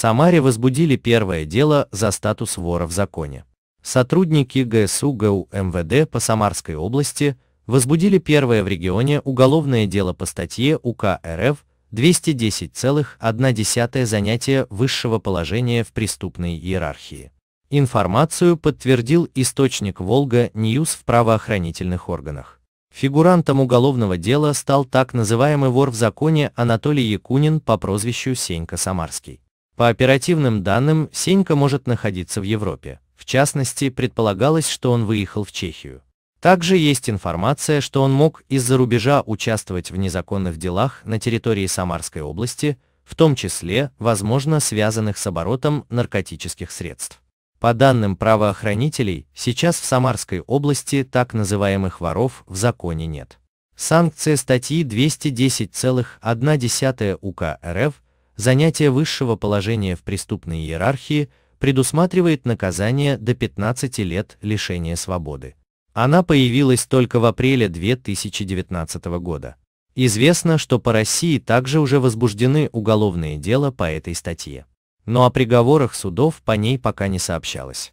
Самаре возбудили первое дело за статус вора в законе. Сотрудники ГСУ ГУ МВД по Самарской области возбудили первое в регионе уголовное дело по статье УК РФ 210,1 занятие высшего положения в преступной иерархии. Информацию подтвердил источник Волга Ньюс в правоохранительных органах. Фигурантом уголовного дела стал так называемый вор в законе Анатолий Якунин по прозвищу Сенька Самарский. По оперативным данным, Сенька может находиться в Европе. В частности, предполагалось, что он выехал в Чехию. Также есть информация, что он мог из-за рубежа участвовать в незаконных делах на территории Самарской области, в том числе, возможно, связанных с оборотом наркотических средств. По данным правоохранителей, сейчас в Самарской области так называемых воров в законе нет. Санкция статьи 210,1 УК РФ занятие высшего положения в преступной иерархии предусматривает наказание до 15 лет лишения свободы. Она появилась только в апреле 2019 года. Известно, что по России также уже возбуждены уголовные дела по этой статье. Но о приговорах судов по ней пока не сообщалось.